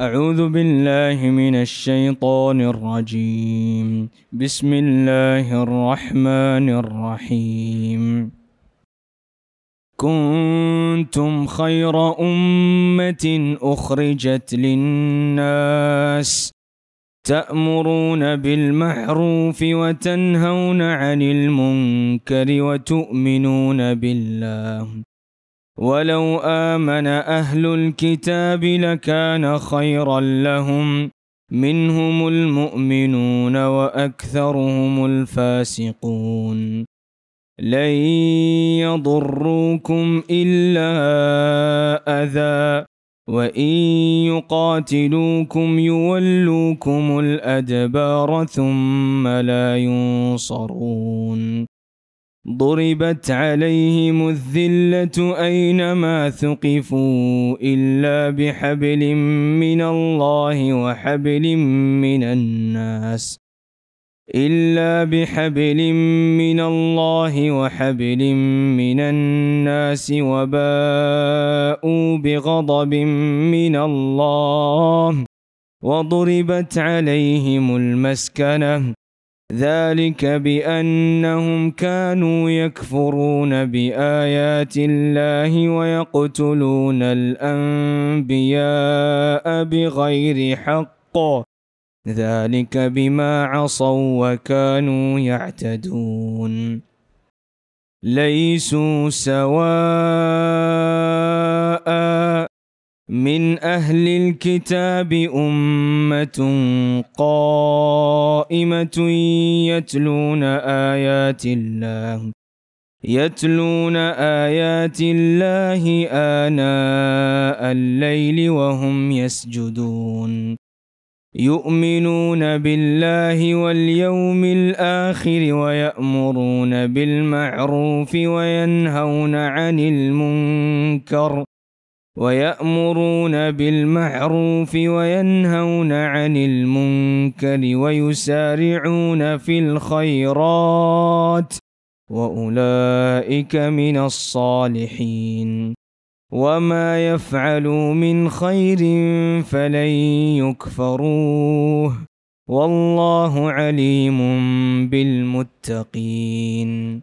أعوذ بالله من الشيطان الرجيم بسم الله الرحمن الرحيم كنتم خير أمة أخرجت للناس تأمرون بالمعروف وتنهون عن المنكر وتؤمنون بالله ولو آمن أهل الكتاب لكان خيرا لهم منهم المؤمنون وأكثرهم الفاسقون لن يضروكم إلا أذى وإن يقاتلوكم يولوكم الأدبار ثم لا ينصرون ضربت عليهم الذلة أينما ثقفوا إلا بحبل من الله وحبل من الناس إلا بحبل من الله وحبل من الناس وباءوا بغضب من الله وضربت عليهم المسكنة ذلك بأنهم كانوا يكفرون بآيات الله ويقتلون الأنبياء بغير حق ذلك بما عصوا وكانوا يعتدون ليسوا سواء من أهل الكتاب أمة قائمة يتلون آيات الله يتلون آيات الله آناء الليل وهم يسجدون يؤمنون بالله واليوم الآخر ويأمرون بالمعروف وينهون عن المنكر ويأمرون بالمعروف وينهون عن المنكر ويسارعون في الخيرات وأولئك من الصالحين وما يفعلوا من خير فلن يكفروه والله عليم بالمتقين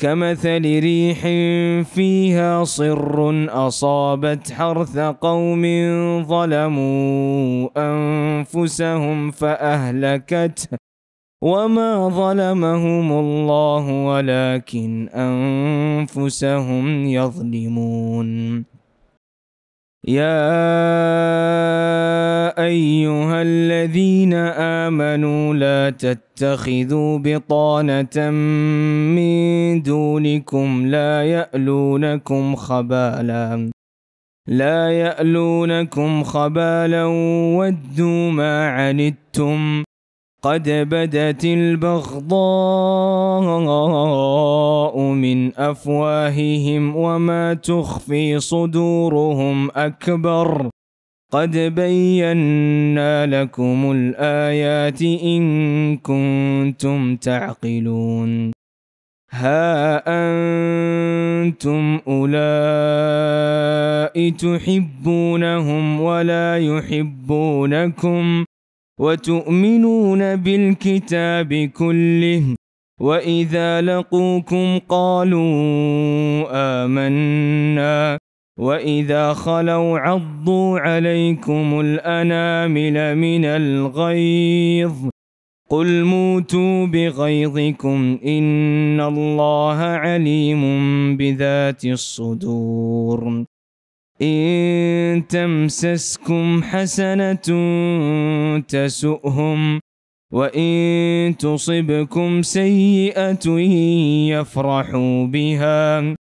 كمثل ريح فيها صر أصابت حرث قوم ظلموا أنفسهم فأهلكته وما ظلمهم الله ولكن أنفسهم يظلمون يا ايها الذين امنوا لا تتخذوا بطانه من دونكم لا يالونكم خبالا لا يالونكم خبالا ودوا ما عنتم قد بدت البغضاء من أفواههم وما تخفي صدورهم أكبر قد بينا لكم الآيات إن كنتم تعقلون ها أنتم أولئك تحبونهم ولا يحبونكم وتؤمنون بالكتاب كله وإذا لقوكم قالوا آمنا وإذا خلوا عضوا عليكم الأنامل من الغيظ قل موتوا بغيظكم إن الله عليم بذات الصدور إن تمسسكم حسنة تسؤهم وإن تصبكم سيئة يفرحوا بها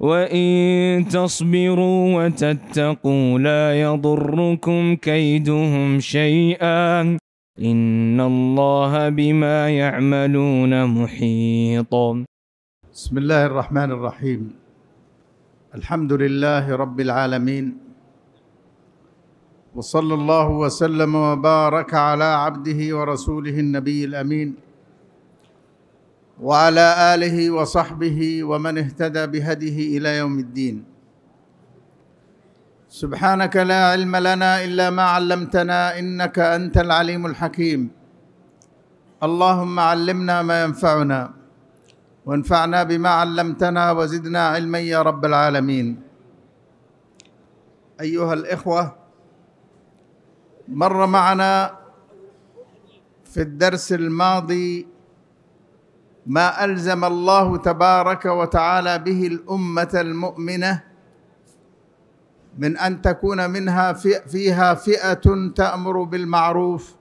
وإن تصبروا وتتقوا لا يضركم كيدهم شيئا إن الله بما يعملون محيط بسم الله الرحمن الرحيم الحمد لله رب العالمين وصلى الله وسلم وبارك على عبده ورسوله النبي الامين وعلى اله وصحبه ومن اهتدى بهديه الى يوم الدين سبحانك لا علم لنا الا ما علمتنا انك انت العليم الحكيم اللهم علمنا ما ينفعنا وانفعنا بما علمتنا وزدنا علما يا رب العالمين ايها الاخوه مر معنا في الدرس الماضي ما الزم الله تبارك وتعالى به الامه المؤمنه من ان تكون منها فيها فئه تامر بالمعروف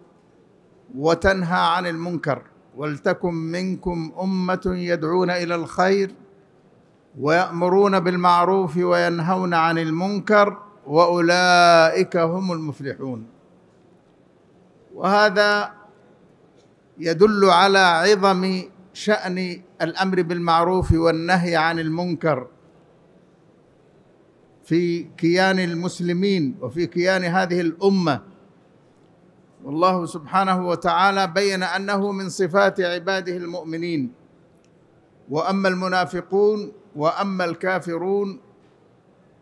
وتنهى عن المنكر ولتكن منكم امه يدعون الى الخير ويامرون بالمعروف وينهون عن المنكر واولئك هم المفلحون وهذا يدل على عظم شان الامر بالمعروف والنهي عن المنكر في كيان المسلمين وفي كيان هذه الامه والله سبحانه وتعالى بين انه من صفات عباده المؤمنين واما المنافقون واما الكافرون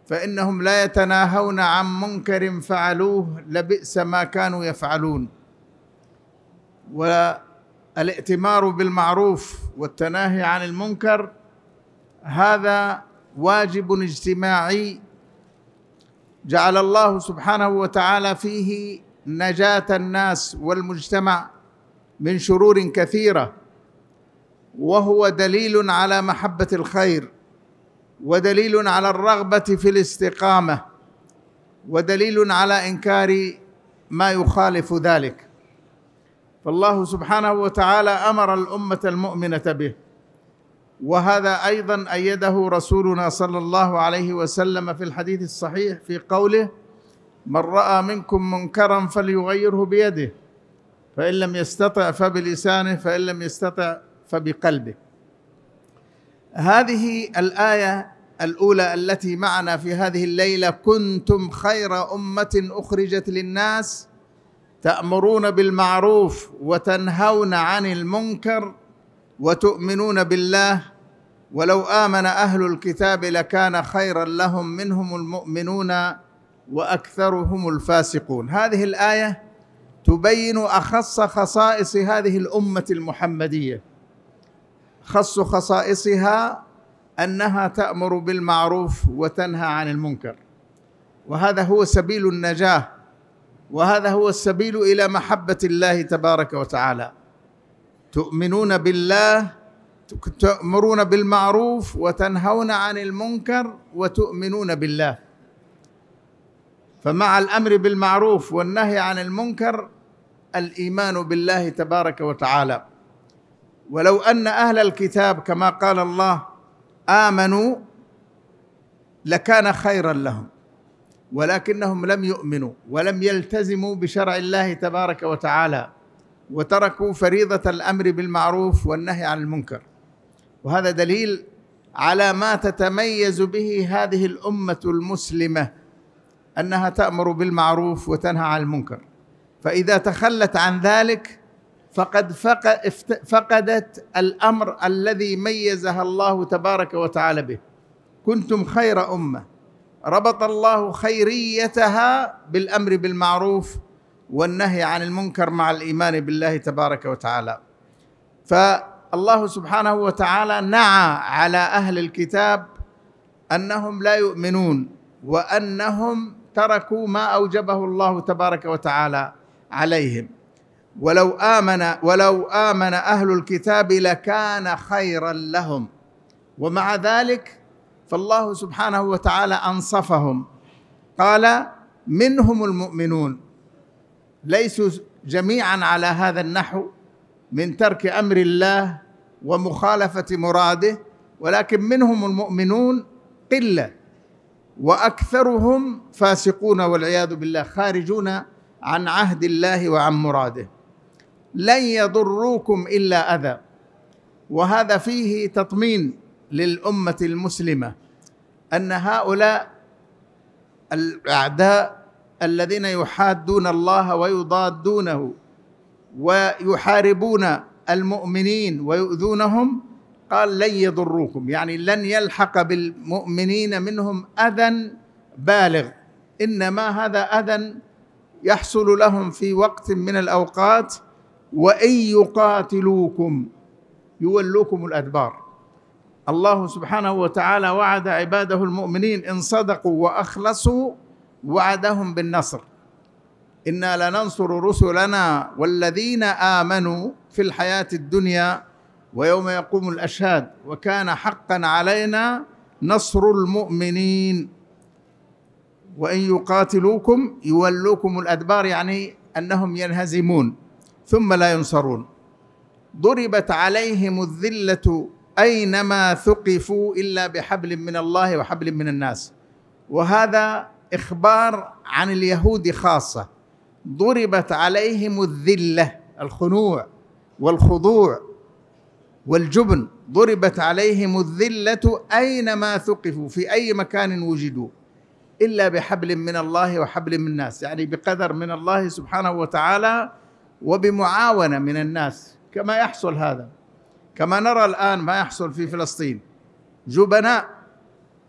فانهم لا يتناهون عن منكر فعلوه لبئس ما كانوا يفعلون والائتمار بالمعروف والتناهي عن المنكر هذا واجب اجتماعي جعل الله سبحانه وتعالى فيه نجاه الناس والمجتمع من شرور كثيره وهو دليل على محبه الخير ودليل على الرغبه في الاستقامه ودليل على انكار ما يخالف ذلك فالله سبحانه وتعالى امر الامه المؤمنه به وهذا ايضا ايده رسولنا صلى الله عليه وسلم في الحديث الصحيح في قوله من راى منكم منكرا فليغيره بيده فان لم يستطع فبلسانه فان لم يستطع فبقلبه هذه الايه الاولى التي معنا في هذه الليله كنتم خير امه اخرجت للناس تامرون بالمعروف وتنهون عن المنكر وتؤمنون بالله ولو امن اهل الكتاب لكان خيرا لهم منهم المؤمنون واكثرهم الفاسقون هذه الايه تبين اخص خصائص هذه الامه المحمديه خص خصائصها انها تامر بالمعروف وتنهى عن المنكر وهذا هو سبيل النجاه وهذا هو السبيل الى محبه الله تبارك وتعالى تؤمنون بالله تأمرون بالمعروف وتنهون عن المنكر وتؤمنون بالله فمع الامر بالمعروف والنهي عن المنكر الايمان بالله تبارك وتعالى ولو ان اهل الكتاب كما قال الله امنوا لكان خيرا لهم ولكنهم لم يؤمنوا ولم يلتزموا بشرع الله تبارك وتعالى وتركوا فريضه الامر بالمعروف والنهي عن المنكر وهذا دليل على ما تتميز به هذه الامه المسلمه انها تامر بالمعروف وتنهى عن المنكر فاذا تخلت عن ذلك فقد فقدت الامر الذي ميزها الله تبارك وتعالى به كنتم خير امه ربط الله خيريتها بالامر بالمعروف والنهي عن المنكر مع الايمان بالله تبارك وتعالى فالله سبحانه وتعالى نعى على اهل الكتاب انهم لا يؤمنون وانهم تركوا ما أوجبه الله تبارك وتعالى عليهم ولو آمن ولو آمن أهل الكتاب لكان خيرا لهم ومع ذلك فالله سبحانه وتعالى أنصفهم قال منهم المؤمنون ليسوا جميعا على هذا النحو من ترك امر الله ومخالفه مراده ولكن منهم المؤمنون قله واكثرهم فاسقون والعياذ بالله خارجون عن عهد الله وعن مراده لن يضروكم الا اذى وهذا فيه تطمين للامه المسلمه ان هؤلاء الاعداء الذين يحادون الله ويضادونه ويحاربون المؤمنين ويؤذونهم قال لن يضروكم يعني لن يلحق بالمؤمنين منهم اذى بالغ انما هذا اذى يحصل لهم في وقت من الاوقات وان يقاتلوكم يولوكم الادبار الله سبحانه وتعالى وعد عباده المؤمنين ان صدقوا واخلصوا وعدهم بالنصر انا لننصر رسلنا والذين امنوا في الحياه الدنيا ويوم يقوم الاشهاد وكان حقا علينا نصر المؤمنين وان يقاتلوكم يولوكم الادبار يعني انهم ينهزمون ثم لا ينصرون ضربت عليهم الذله اينما ثقفوا الا بحبل من الله وحبل من الناس وهذا اخبار عن اليهود خاصه ضربت عليهم الذله الخنوع والخضوع والجبن ضربت عليهم الذله اينما ثقفوا في اي مكان وجدوا الا بحبل من الله وحبل من الناس يعني بقدر من الله سبحانه وتعالى وبمعاونه من الناس كما يحصل هذا كما نرى الان ما يحصل في فلسطين جبناء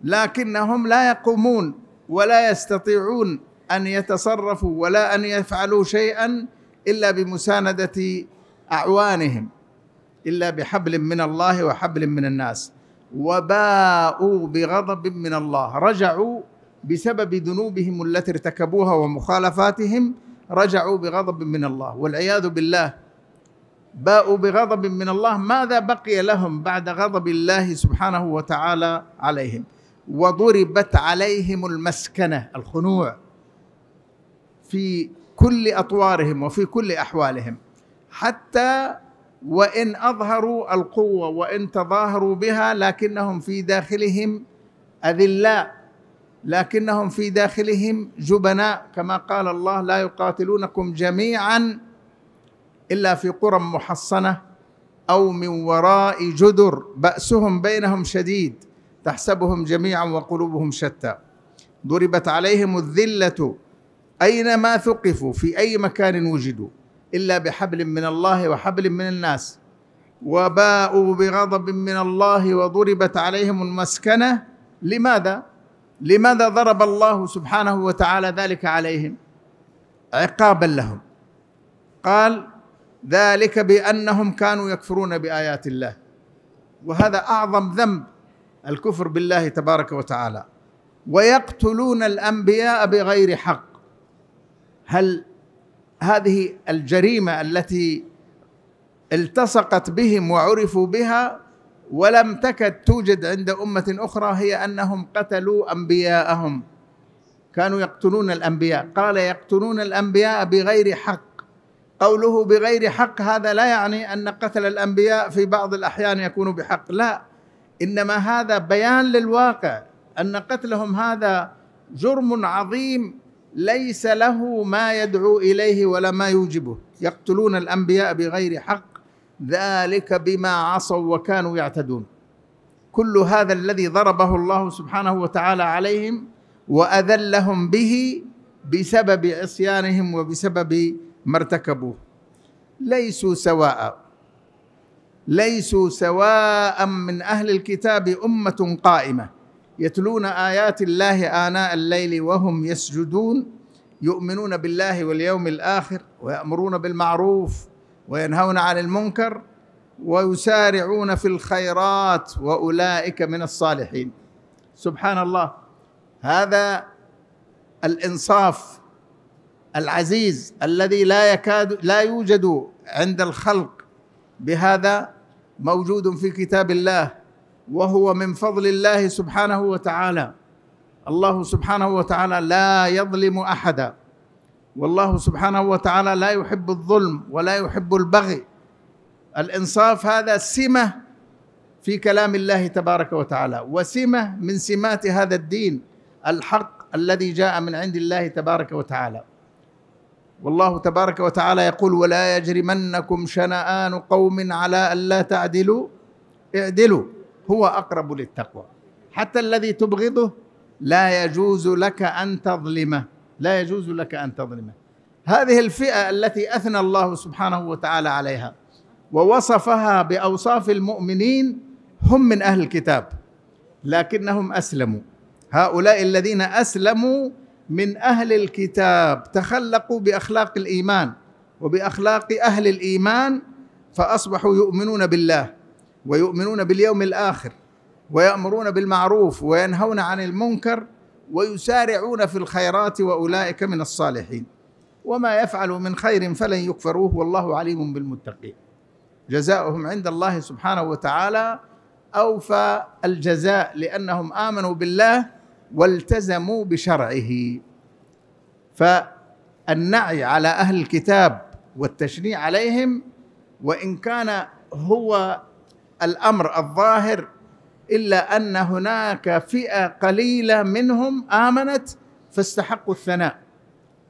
لكنهم لا يقومون ولا يستطيعون ان يتصرفوا ولا ان يفعلوا شيئا الا بمسانده اعوانهم الا بحبل من الله وحبل من الناس وباءوا بغضب من الله رجعوا بسبب ذنوبهم التي ارتكبوها ومخالفاتهم رجعوا بغضب من الله والعياذ بالله باءوا بغضب من الله ماذا بقي لهم بعد غضب الله سبحانه وتعالى عليهم وضربت عليهم المسكنه الخنوع في كل اطوارهم وفي كل احوالهم حتى وان اظهروا القوه وان تظاهروا بها لكنهم في داخلهم اذلاء لكنهم في داخلهم جبناء كما قال الله لا يقاتلونكم جميعا الا في قرى محصنه او من وراء جدر باسهم بينهم شديد تحسبهم جميعا وقلوبهم شتى ضربت عليهم الذله اينما ثقفوا في اي مكان وجدوا الا بحبل من الله وحبل من الناس وباءوا بغضب من الله وضربت عليهم المسكنه لماذا لماذا ضرب الله سبحانه وتعالى ذلك عليهم عقابا لهم قال ذلك بانهم كانوا يكفرون بايات الله وهذا اعظم ذنب الكفر بالله تبارك وتعالى ويقتلون الانبياء بغير حق هل هذه الجريمه التي التصقت بهم وعرفوا بها ولم تكد توجد عند امه اخرى هي انهم قتلوا انبياءهم كانوا يقتلون الانبياء قال يقتلون الانبياء بغير حق قوله بغير حق هذا لا يعني ان قتل الانبياء في بعض الاحيان يكون بحق لا انما هذا بيان للواقع ان قتلهم هذا جرم عظيم ليس له ما يدعو اليه ولا ما يوجبه يقتلون الانبياء بغير حق ذلك بما عصوا وكانوا يعتدون كل هذا الذي ضربه الله سبحانه وتعالى عليهم واذلهم به بسبب عصيانهم وبسبب ما ارتكبوه ليسوا سواء ليسوا سواء من اهل الكتاب امه قائمه يتلون ايات الله اناء الليل وهم يسجدون يؤمنون بالله واليوم الاخر ويامرون بالمعروف وينهون عن المنكر ويسارعون في الخيرات واولئك من الصالحين سبحان الله هذا الانصاف العزيز الذي لا يكاد لا يوجد عند الخلق بهذا موجود في كتاب الله وهو من فضل الله سبحانه وتعالى الله سبحانه وتعالى لا يظلم احدا والله سبحانه وتعالى لا يحب الظلم ولا يحب البغي الانصاف هذا سمه في كلام الله تبارك وتعالى وسمه من سمات هذا الدين الحق الذي جاء من عند الله تبارك وتعالى والله تبارك وتعالى يقول ولا يجرمنكم شنآن قوم على ألا تعدلوا اعدلوا هو اقرب للتقوى حتى الذي تبغضه لا يجوز لك ان تظلمه لا يجوز لك ان تظلمه هذه الفئه التي اثنى الله سبحانه وتعالى عليها ووصفها باوصاف المؤمنين هم من اهل الكتاب لكنهم اسلموا هؤلاء الذين اسلموا من اهل الكتاب تخلقوا باخلاق الايمان وباخلاق اهل الايمان فاصبحوا يؤمنون بالله ويؤمنون باليوم الاخر ويامرون بالمعروف وينهون عن المنكر ويسارعون في الخيرات واولئك من الصالحين وما يفعلوا من خير فلن يكفروه والله عليم بالمتقين جزاؤهم عند الله سبحانه وتعالى اوفى الجزاء لانهم امنوا بالله والتزموا بشرعه فالنعي على اهل الكتاب والتشنيع عليهم وان كان هو الامر الظاهر الا ان هناك فئه قليله منهم امنت فاستحقوا الثناء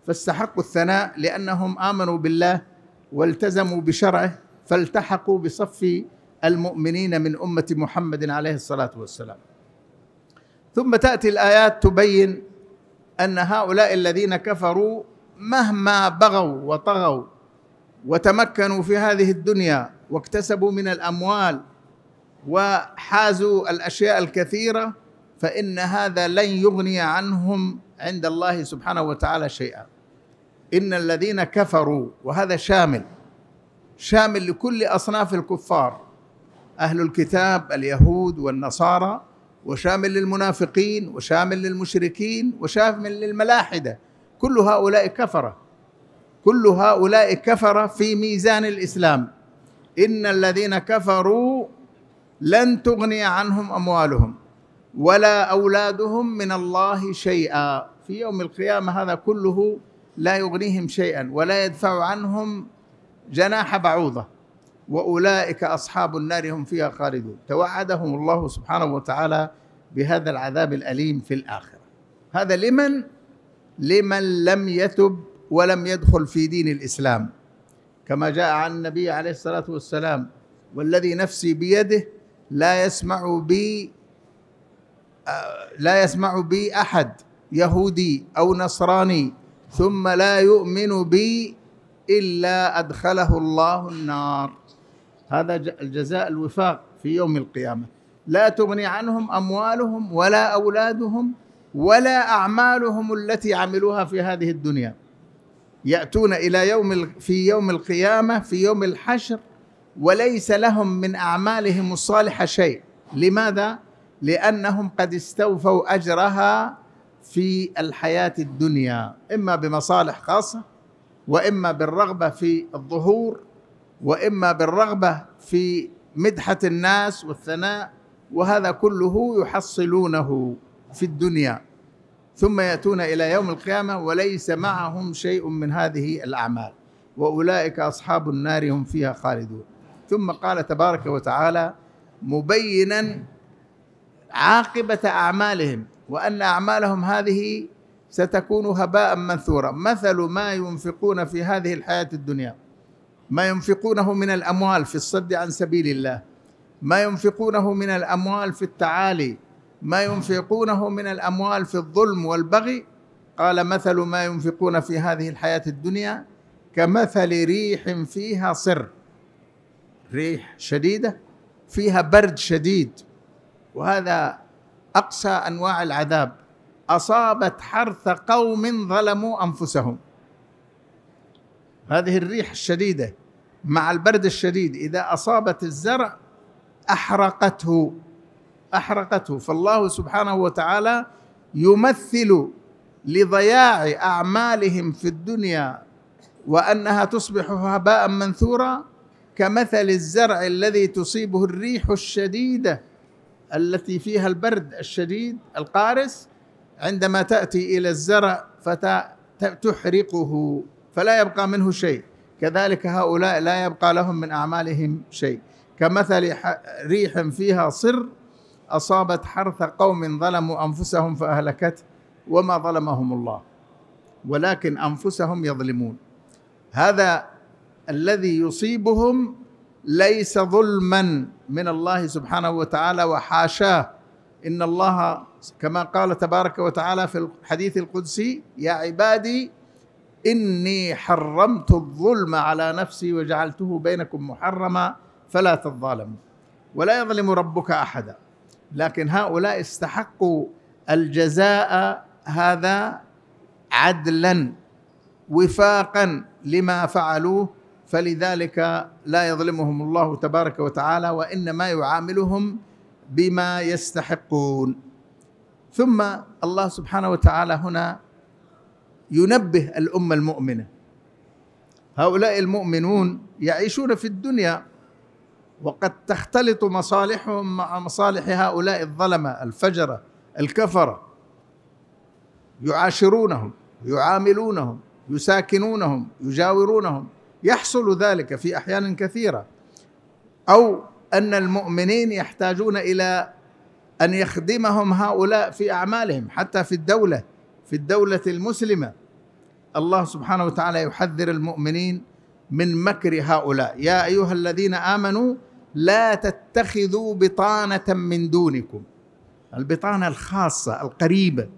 فاستحقوا الثناء لانهم امنوا بالله والتزموا بشرعه فالتحقوا بصف المؤمنين من امه محمد عليه الصلاه والسلام ثم تاتي الايات تبين ان هؤلاء الذين كفروا مهما بغوا وطغوا وتمكنوا في هذه الدنيا واكتسبوا من الاموال وحازوا الاشياء الكثيره فان هذا لن يغني عنهم عند الله سبحانه وتعالى شيئا ان الذين كفروا وهذا شامل شامل لكل اصناف الكفار اهل الكتاب اليهود والنصارى وشامل للمنافقين وشامل للمشركين وشامل للملاحده كل هؤلاء كفره كل هؤلاء كفره في ميزان الاسلام ان الذين كفروا لن تغني عنهم اموالهم ولا اولادهم من الله شيئا في يوم القيامه هذا كله لا يغنيهم شيئا ولا يدفع عنهم جناح بعوضه واولئك اصحاب النار هم فيها خالدون توعدهم الله سبحانه وتعالى بهذا العذاب الاليم في الاخره هذا لمن لمن لم يتب ولم يدخل في دين الاسلام كما جاء عن النبي عليه الصلاه والسلام والذي نفسي بيده لا يسمع بي آه، لا يسمع بي احد يهودي او نصراني ثم لا يؤمن بي الا ادخله الله النار هذا الجزاء الوفاق في يوم القيامه لا تغني عنهم اموالهم ولا اولادهم ولا اعمالهم التي عملوها في هذه الدنيا ياتون الى يوم في يوم القيامه في يوم الحشر وليس لهم من اعمالهم الصالحه شيء لماذا لانهم قد استوفوا اجرها في الحياه الدنيا اما بمصالح خاصه واما بالرغبه في الظهور واما بالرغبه في مدحه الناس والثناء وهذا كله يحصلونه في الدنيا ثم ياتون الى يوم القيامه وليس معهم شيء من هذه الاعمال واولئك اصحاب النار هم فيها خالدون ثم قال تبارك وتعالى مبينا عاقبة أعمالهم وأن أعمالهم هذه ستكون هباء منثورا مثل ما ينفقون في هذه الحياة الدنيا ما ينفقونه من الأموال في الصد عن سبيل الله ما ينفقونه من الأموال في التعالي ما ينفقونه من الأموال في الظلم والبغي قال مثل ما ينفقون في هذه الحياة الدنيا كمثل ريح فيها صر ريح شديده فيها برد شديد وهذا اقسى انواع العذاب اصابت حرث قوم ظلموا انفسهم هذه الريح الشديده مع البرد الشديد اذا اصابت الزرع احرقته احرقته فالله سبحانه وتعالى يمثل لضياع اعمالهم في الدنيا وانها تصبح هباء منثورا كمثل الزرع الذي تصيبه الريح الشديده التي فيها البرد الشديد القارس عندما تاتي الى الزرع فتحرقه فلا يبقى منه شيء كذلك هؤلاء لا يبقى لهم من اعمالهم شيء كمثل ريح فيها صر اصابت حرث قوم ظلموا انفسهم فاهلكته وما ظلمهم الله ولكن انفسهم يظلمون هذا الذي يصيبهم ليس ظلما من الله سبحانه وتعالى وحاشاه ان الله كما قال تبارك وتعالى في الحديث القدسي يا عبادي اني حرمت الظلم على نفسي وجعلته بينكم محرما فلا تظالموا ولا يظلم ربك احدا لكن هؤلاء استحقوا الجزاء هذا عدلا وفاقا لما فعلوه فلذلك لا يظلمهم الله تبارك وتعالى وانما يعاملهم بما يستحقون ثم الله سبحانه وتعالى هنا ينبه الامه المؤمنه هؤلاء المؤمنون يعيشون في الدنيا وقد تختلط مصالحهم مع مصالح هؤلاء الظلمه الفجره الكفره يعاشرونهم يعاملونهم يساكنونهم يجاورونهم يحصل ذلك في احيان كثيره او ان المؤمنين يحتاجون الى ان يخدمهم هؤلاء في اعمالهم حتى في الدوله في الدوله المسلمه الله سبحانه وتعالى يحذر المؤمنين من مكر هؤلاء يا ايها الذين امنوا لا تتخذوا بطانه من دونكم البطانه الخاصه القريبه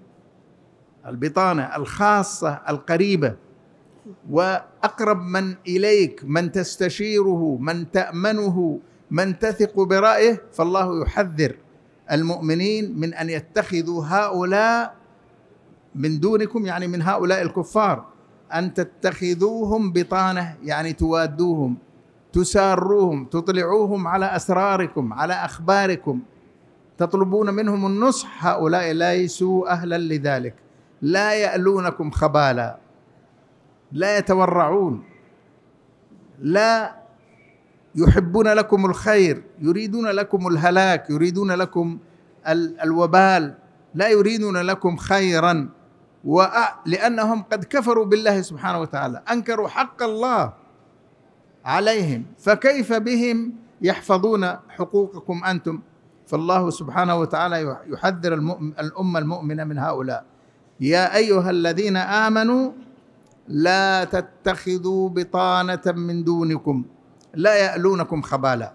البطانه الخاصه القريبه واقرب من اليك من تستشيره من تامنه من تثق برايه فالله يحذر المؤمنين من ان يتخذوا هؤلاء من دونكم يعني من هؤلاء الكفار ان تتخذوهم بطانه يعني توادوهم تساروهم تطلعوهم على اسراركم على اخباركم تطلبون منهم النصح هؤلاء ليسوا اهلا لذلك لا يالونكم خبالا لا يتورعون لا يحبون لكم الخير يريدون لكم الهلاك يريدون لكم الوبال لا يريدون لكم خيرا لأنهم قد كفروا بالله سبحانه وتعالى أنكروا حق الله عليهم فكيف بهم يحفظون حقوقكم أنتم فالله سبحانه وتعالى يحذر الأمة المؤمنة من هؤلاء يا أيها الذين آمنوا لا تتخذوا بطانة من دونكم لا يألونكم خبالا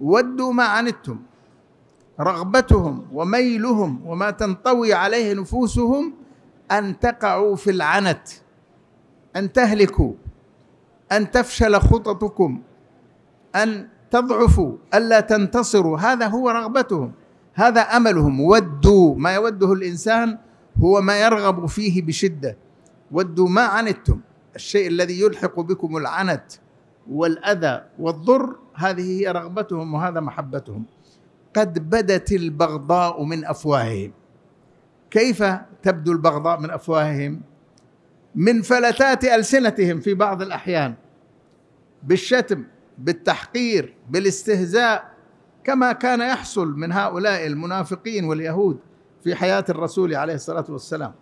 ودوا ما عنتم رغبتهم وميلهم وما تنطوي عليه نفوسهم أن تقعوا في العنت أن تهلكوا أن تفشل خططكم أن تضعفوا ألا تنتصروا هذا هو رغبتهم هذا أملهم ودوا ما يوده الإنسان هو ما يرغب فيه بشدة ودوا ما عنتم الشيء الذي يلحق بكم العنت والأذى والضر هذه هي رغبتهم وهذا محبتهم قد بدت البغضاء من أفواههم كيف تبدو البغضاء من أفواههم من فلتات ألسنتهم في بعض الأحيان بالشتم بالتحقير بالاستهزاء كما كان يحصل من هؤلاء المنافقين واليهود في حياه الرسول عليه الصلاه والسلام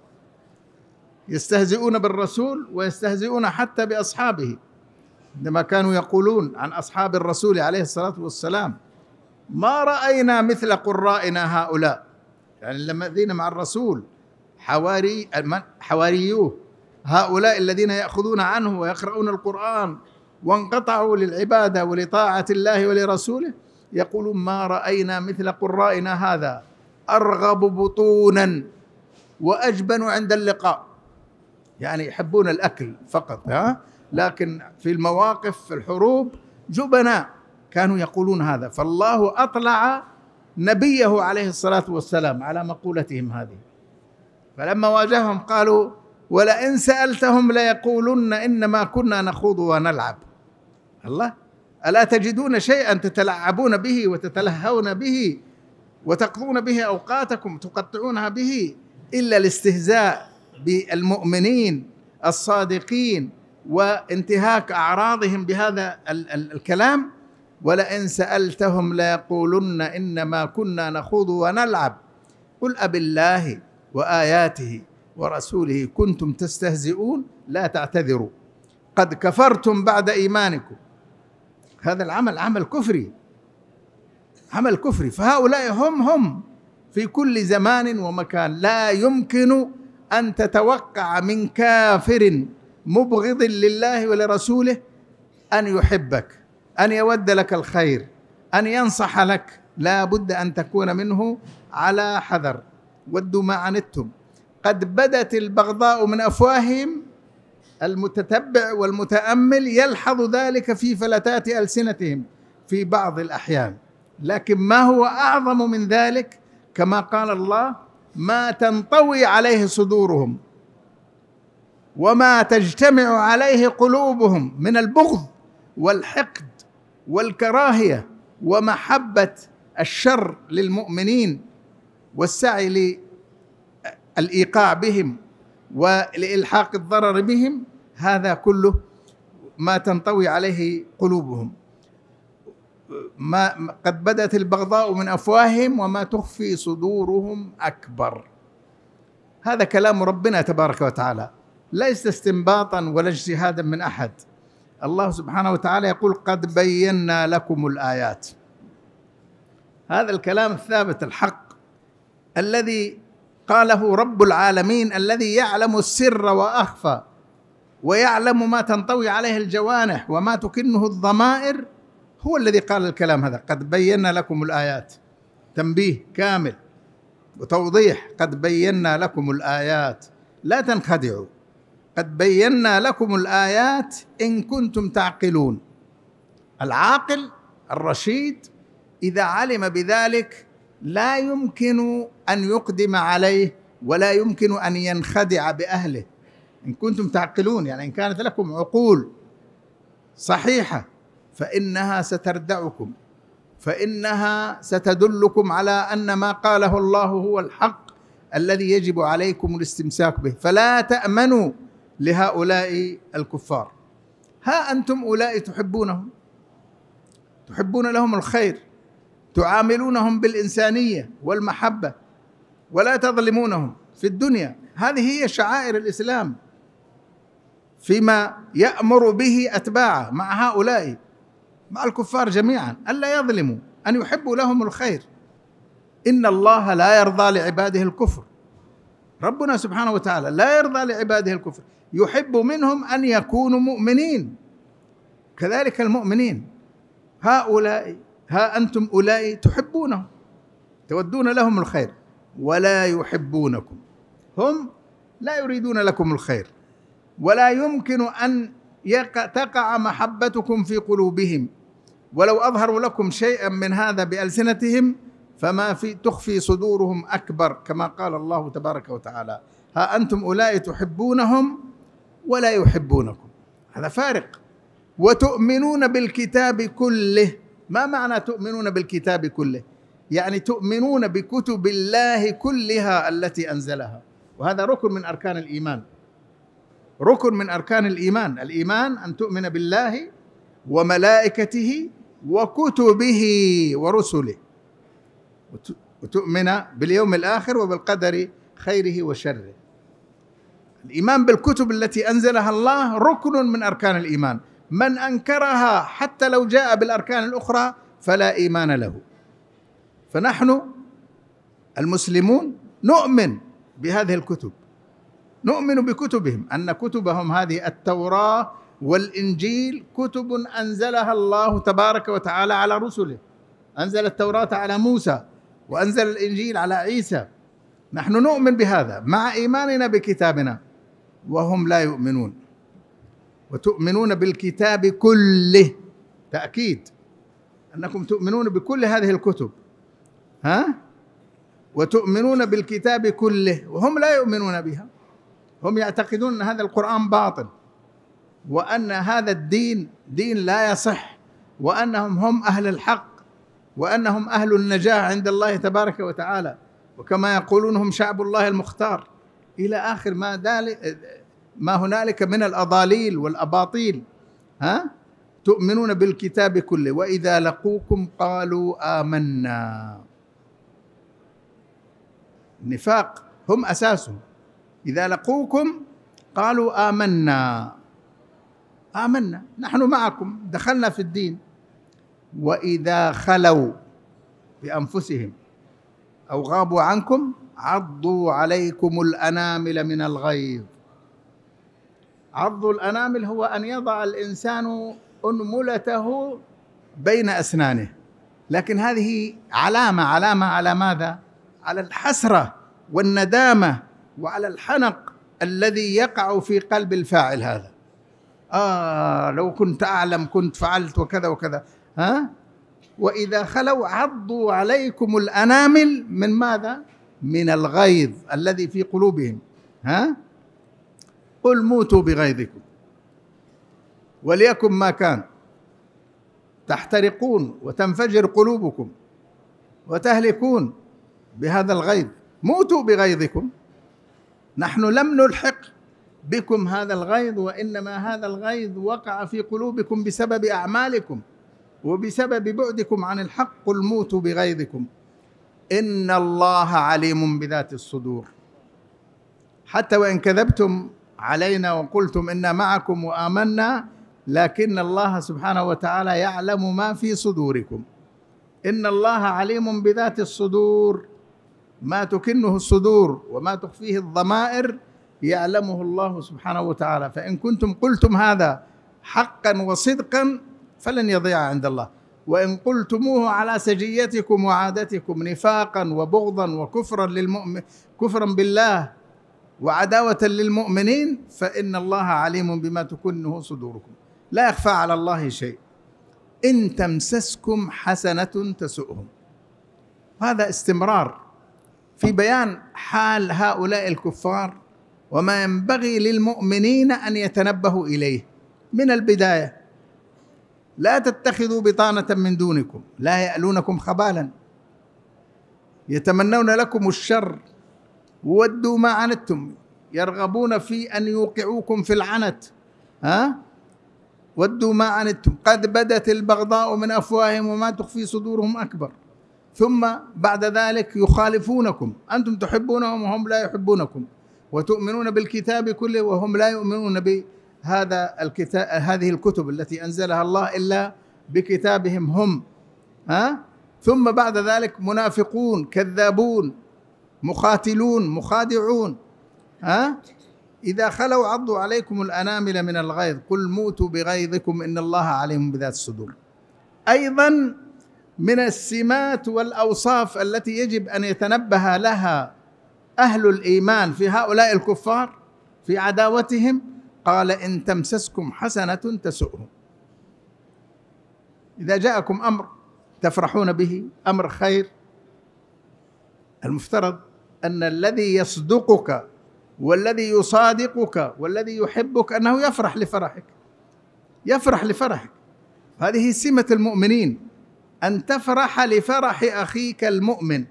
يستهزئون بالرسول ويستهزئون حتى باصحابه عندما كانوا يقولون عن اصحاب الرسول عليه الصلاه والسلام ما راينا مثل قرائنا هؤلاء يعني الذين مع الرسول حواري حواريوه هؤلاء الذين ياخذون عنه ويقرؤون القران وانقطعوا للعباده ولطاعه الله ولرسوله يقولون ما راينا مثل قرائنا هذا ارغب بطونا واجبن عند اللقاء يعني يحبون الأكل فقط ها لكن في المواقف في الحروب جبناء كانوا يقولون هذا فالله أطلع نبيه عليه الصلاة والسلام على مقولتهم هذه فلما واجههم قالوا ولئن سألتهم ليقولن إنما كنا نخوض ونلعب الله ألا تجدون شيئا تتلعبون به وتتلهون به وتقضون به أوقاتكم تقطعونها به إلا الاستهزاء بالمؤمنين الصادقين وانتهاك اعراضهم بهذا ال- ال- الكلام ولئن سالتهم ليقولن انما كنا نخوض ونلعب قل اب الله واياته ورسوله كنتم تستهزئون لا تعتذروا قد كفرتم بعد ايمانكم هذا العمل عمل كفري عمل كفري فهؤلاء هم هم في كل زمان ومكان لا يمكن ان تتوقع من كافر مبغض لله ولرسوله ان يحبك ان يود لك الخير ان ينصح لك لا بد ان تكون منه على حذر ودوا ما عنتم قد بدت البغضاء من افواههم المتتبع والمتامل يلحظ ذلك في فلتات السنتهم في بعض الاحيان لكن ما هو اعظم من ذلك كما قال الله ما تنطوي عليه صدورهم وما تجتمع عليه قلوبهم من البغض والحقد والكراهيه ومحبه الشر للمؤمنين والسعي للايقاع بهم ولالحاق الضرر بهم هذا كله ما تنطوي عليه قلوبهم ما قد بدت البغضاء من افواههم وما تخفي صدورهم اكبر هذا كلام ربنا تبارك وتعالى ليس استنباطا ولا اجتهادا من احد الله سبحانه وتعالى يقول قد بينا لكم الايات هذا الكلام الثابت الحق الذي قاله رب العالمين الذي يعلم السر واخفى ويعلم ما تنطوي عليه الجوانح وما تكنه الضمائر هو الذي قال الكلام هذا قد بينا لكم الآيات تنبيه كامل وتوضيح قد بينا لكم الآيات لا تنخدعوا قد بينا لكم الآيات إن كنتم تعقلون العاقل الرشيد إذا علم بذلك لا يمكن أن يقدم عليه ولا يمكن أن ينخدع بأهله إن كنتم تعقلون يعني إن كانت لكم عقول صحيحة فانها ستردعكم فانها ستدلكم على ان ما قاله الله هو الحق الذي يجب عليكم الاستمساك به فلا تامنوا لهؤلاء الكفار ها انتم اولئك تحبونهم تحبون لهم الخير تعاملونهم بالانسانيه والمحبه ولا تظلمونهم في الدنيا هذه هي شعائر الاسلام فيما يامر به اتباعه مع هؤلاء مع الكفار جميعا ألا يظلموا أن يحبوا لهم الخير إن الله لا يرضى لعباده الكفر ربنا سبحانه وتعالى لا يرضى لعباده الكفر يحب منهم أن يكونوا مؤمنين كذلك المؤمنين هؤلاء ها أنتم أولئك تحبونهم تودون لهم الخير ولا يحبونكم هم لا يريدون لكم الخير ولا يمكن أن تقع محبتكم في قلوبهم ولو أظهروا لكم شيئا من هذا بألسنتهم فما في تخفي صدورهم أكبر كما قال الله تبارك وتعالى ها أنتم أولئك تحبونهم ولا يحبونكم هذا فارق وتؤمنون بالكتاب كله ما معنى تؤمنون بالكتاب كله يعني تؤمنون بكتب الله كلها التي انزلها وهذا ركن من اركان الايمان ركن من اركان الايمان الايمان ان تؤمن بالله وملائكته وكتبه ورسله وتؤمن باليوم الآخر وبالقدر خيره وشره الإيمان بالكتب التي أنزلها الله ركن من أركان الإيمان من أنكرها حتى لو جاء بالأركان الأخرى فلا إيمان له فنحن المسلمون نؤمن بهذه الكتب نؤمن بكتبهم أن كتبهم هذه التوراة والإنجيل كتب أنزلها الله تبارك وتعالى على رسله أنزل التوراة على موسى وأنزل الإنجيل على عيسى نحن نؤمن بهذا مع إيماننا بكتابنا وهم لا يؤمنون وتؤمنون بالكتاب كله تأكيد أنكم تؤمنون بكل هذه الكتب ها وتؤمنون بالكتاب كله وهم لا يؤمنون بها هم يعتقدون أن هذا القرآن باطل وان هذا الدين دين لا يصح وانهم هم اهل الحق وانهم اهل النجاه عند الله تبارك وتعالى وكما يقولون هم شعب الله المختار الى اخر ما ما هنالك من الاضاليل والاباطيل ها تؤمنون بالكتاب كله واذا لقوكم قالوا امنا نفاق هم اساسهم اذا لقوكم قالوا امنا آمنا نحن معكم دخلنا في الدين وإذا خلوا بأنفسهم أو غابوا عنكم عضوا عليكم الأنامل من الغيظ عض الأنامل هو أن يضع الإنسان أنملته بين أسنانه لكن هذه علامة علامة على ماذا؟ على الحسرة والندامة وعلى الحنق الذي يقع في قلب الفاعل هذا آه لو كنت أعلم كنت فعلت وكذا وكذا ها وإذا خلوا عضوا عليكم الأنامل من ماذا؟ من الغيظ الذي في قلوبهم ها قل موتوا بغيظكم وليكن ما كان تحترقون وتنفجر قلوبكم وتهلكون بهذا الغيظ موتوا بغيظكم نحن لم نلحق بكم هذا الغيظ وانما هذا الغيظ وقع في قلوبكم بسبب اعمالكم وبسبب بعدكم عن الحق قل موتوا بغيظكم ان الله عليم بذات الصدور حتى وان كذبتم علينا وقلتم انا معكم وامنا لكن الله سبحانه وتعالى يعلم ما في صدوركم ان الله عليم بذات الصدور ما تكنه الصدور وما تخفيه الضمائر يعلمه الله سبحانه وتعالى فإن كنتم قلتم هذا حقا وصدقا فلن يضيع عند الله وإن قلتموه على سجيتكم وعادتكم نفاقا وبغضا وكفرا للمؤمن كفرا بالله وعداوة للمؤمنين فإن الله عليم بما تكنه صدوركم لا يخفى على الله شيء إن تمسسكم حسنة تسؤهم هذا استمرار في بيان حال هؤلاء الكفار وما ينبغي للمؤمنين ان يتنبهوا اليه من البدايه لا تتخذوا بطانه من دونكم لا يالونكم خبالا يتمنون لكم الشر ودوا ما عنتم يرغبون في ان يوقعوكم في العنت ها ودوا ما عنتم قد بدت البغضاء من افواههم وما تخفي صدورهم اكبر ثم بعد ذلك يخالفونكم انتم تحبونهم وهم لا يحبونكم وتؤمنون بالكتاب كله وهم لا يؤمنون بهذا الكتاب هذه الكتب التي انزلها الله الا بكتابهم هم ها ثم بعد ذلك منافقون كذابون مقاتلون مخادعون ها إذا خلوا عضوا عليكم الأنامل من الغيظ قل موتوا بغيظكم إن الله عليم بذات الصدور أيضا من السمات والأوصاف التي يجب أن يتنبه لها اهل الايمان في هؤلاء الكفار في عداوتهم قال ان تمسسكم حسنه تسؤهم اذا جاءكم امر تفرحون به امر خير المفترض ان الذي يصدقك والذي يصادقك والذي يحبك انه يفرح لفرحك يفرح لفرحك هذه سمه المؤمنين ان تفرح لفرح اخيك المؤمن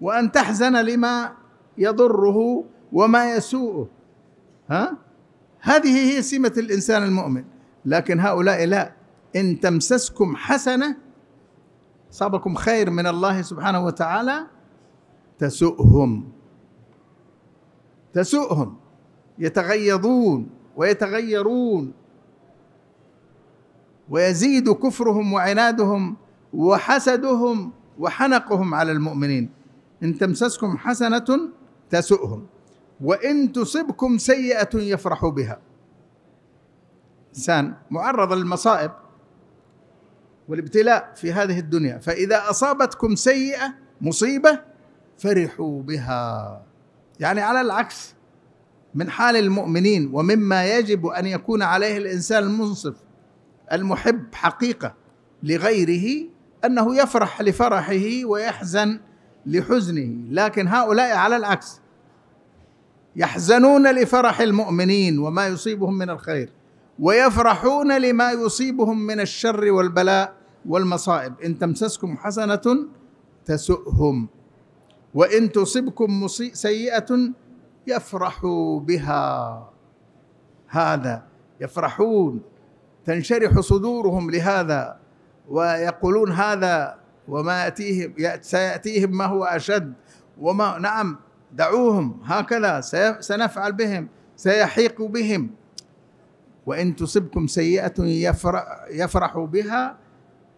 وان تحزن لما يضره وما يسوءه ها هذه هي سمة الإنسان المؤمن لكن هؤلاء لا إن تمسسكم حسنة صابكم خير من الله سبحانه وتعالى تسؤهم تسؤهم يتغيظون ويتغيرون ويزيد كفرهم وعنادهم وحسدهم وحنقهم على المؤمنين ان تمسسكم حسنه تسؤهم وإن تصبكم سيئة يفرحوا بها إنسان معرض للمصائب والابتلاء في هذه الدنيا فإذا أصابتكم سيئة مصيبة فرحوا بها يعني على العكس من حال المؤمنين ومما يجب أن يكون عليه الإنسان المنصف المحب حقيقة لغيره أنه يفرح لفرحه ويحزن لحزنه لكن هؤلاء على العكس يحزنون لفرح المؤمنين وما يصيبهم من الخير ويفرحون لما يصيبهم من الشر والبلاء والمصائب ان تمسسكم حسنه تسؤهم وان تصبكم سيئه يفرحوا بها هذا يفرحون تنشرح صدورهم لهذا ويقولون هذا وما يأتيهم سيأتيهم ما هو أشد وما نعم دعوهم هكذا سنفعل بهم سيحيق بهم وإن تصبكم سيئة يفرحوا بها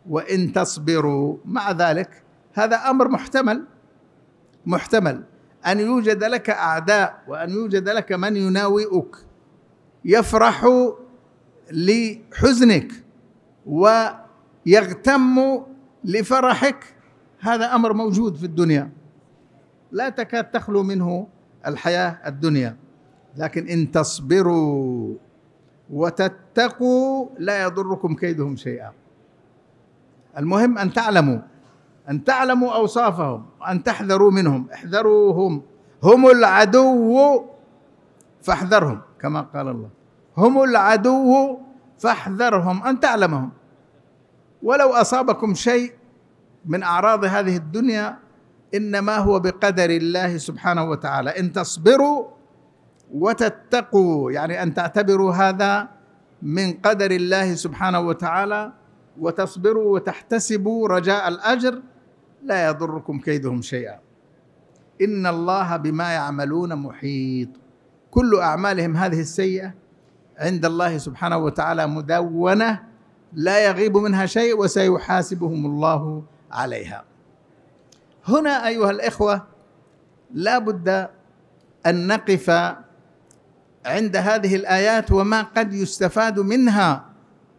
وإن تصبروا مع ذلك هذا أمر محتمل محتمل أن يوجد لك أعداء وأن يوجد لك من يناوئك يفرح لحزنك ويغتم لفرحك هذا امر موجود في الدنيا لا تكاد تخلو منه الحياه الدنيا لكن ان تصبروا وتتقوا لا يضركم كيدهم شيئا المهم ان تعلموا ان تعلموا اوصافهم ان تحذروا منهم احذروهم هم العدو فاحذرهم كما قال الله هم العدو فاحذرهم ان تعلمهم ولو اصابكم شيء من اعراض هذه الدنيا انما هو بقدر الله سبحانه وتعالى ان تصبروا وتتقوا يعني ان تعتبروا هذا من قدر الله سبحانه وتعالى وتصبروا وتحتسبوا رجاء الاجر لا يضركم كيدهم شيئا ان الله بما يعملون محيط كل اعمالهم هذه السيئه عند الله سبحانه وتعالى مدونه لا يغيب منها شيء وسيحاسبهم الله عليها هنا ايها الاخوه لا بد ان نقف عند هذه الايات وما قد يستفاد منها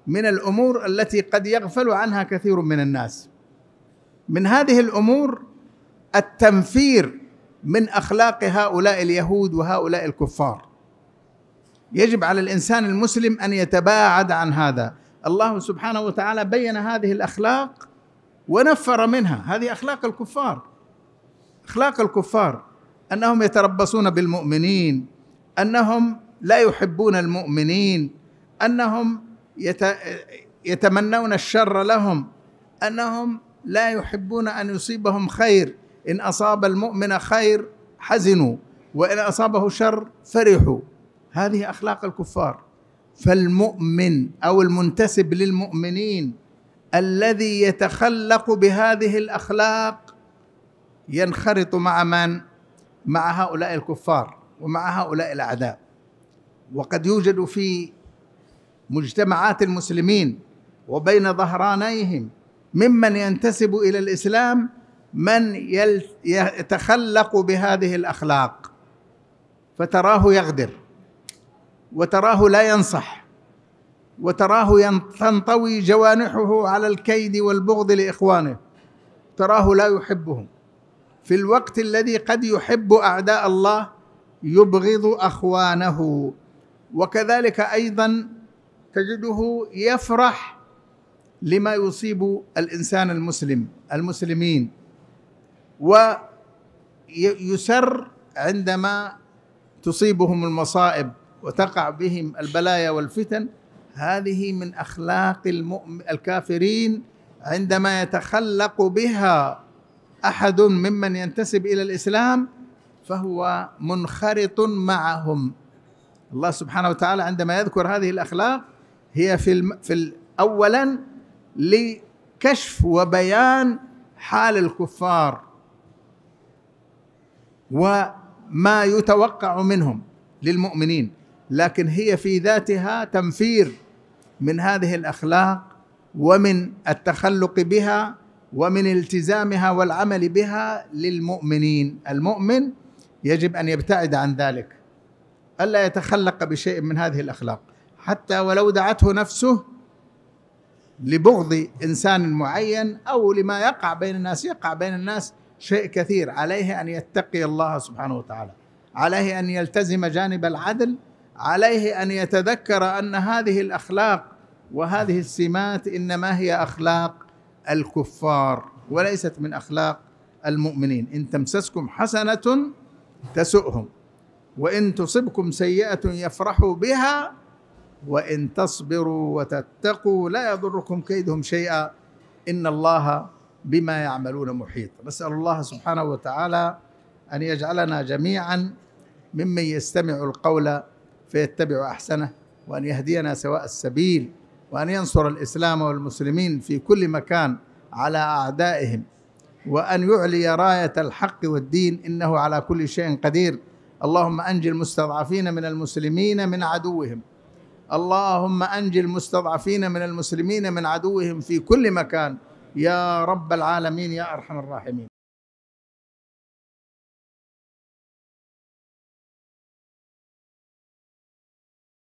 من الامور التي قد يغفل عنها كثير من الناس من هذه الامور التنفير من اخلاق هؤلاء اليهود وهؤلاء الكفار يجب على الانسان المسلم ان يتباعد عن هذا الله سبحانه وتعالى بين هذه الاخلاق ونفر منها هذه اخلاق الكفار اخلاق الكفار انهم يتربصون بالمؤمنين انهم لا يحبون المؤمنين انهم يت... يتمنون الشر لهم انهم لا يحبون ان يصيبهم خير ان اصاب المؤمن خير حزنوا وان اصابه شر فرحوا هذه اخلاق الكفار فالمؤمن او المنتسب للمؤمنين الذي يتخلق بهذه الاخلاق ينخرط مع من مع هؤلاء الكفار ومع هؤلاء الاعداء وقد يوجد في مجتمعات المسلمين وبين ظهرانيهم ممن ينتسب الى الاسلام من يتخلق بهذه الاخلاق فتراه يغدر وتراه لا ينصح وتراه تنطوي جوانحه على الكيد والبغض لاخوانه تراه لا يحبهم في الوقت الذي قد يحب اعداء الله يبغض اخوانه وكذلك ايضا تجده يفرح لما يصيب الانسان المسلم المسلمين ويسر عندما تصيبهم المصائب وتقع بهم البلايا والفتن هذه من اخلاق المؤمن الكافرين عندما يتخلق بها احد ممن ينتسب الى الاسلام فهو منخرط معهم الله سبحانه وتعالى عندما يذكر هذه الاخلاق هي في الم... في ال... اولا لكشف وبيان حال الكفار وما يتوقع منهم للمؤمنين لكن هي في ذاتها تنفير من هذه الاخلاق ومن التخلق بها ومن التزامها والعمل بها للمؤمنين المؤمن يجب ان يبتعد عن ذلك الا يتخلق بشيء من هذه الاخلاق حتى ولو دعته نفسه لبغض انسان معين او لما يقع بين الناس يقع بين الناس شيء كثير عليه ان يتقي الله سبحانه وتعالى عليه ان يلتزم جانب العدل عليه ان يتذكر ان هذه الاخلاق وهذه السمات انما هي اخلاق الكفار وليست من اخلاق المؤمنين ان تمسسكم حسنه تسؤهم وان تصبكم سيئه يفرحوا بها وان تصبروا وتتقوا لا يضركم كيدهم شيئا ان الله بما يعملون محيط نسال الله سبحانه وتعالى ان يجعلنا جميعا ممن يستمع القول فيتبع احسنه وان يهدينا سواء السبيل وان ينصر الاسلام والمسلمين في كل مكان على اعدائهم وان يعلي رايه الحق والدين انه على كل شيء قدير اللهم انج المستضعفين من المسلمين من عدوهم اللهم انج المستضعفين من المسلمين من عدوهم في كل مكان يا رب العالمين يا ارحم الراحمين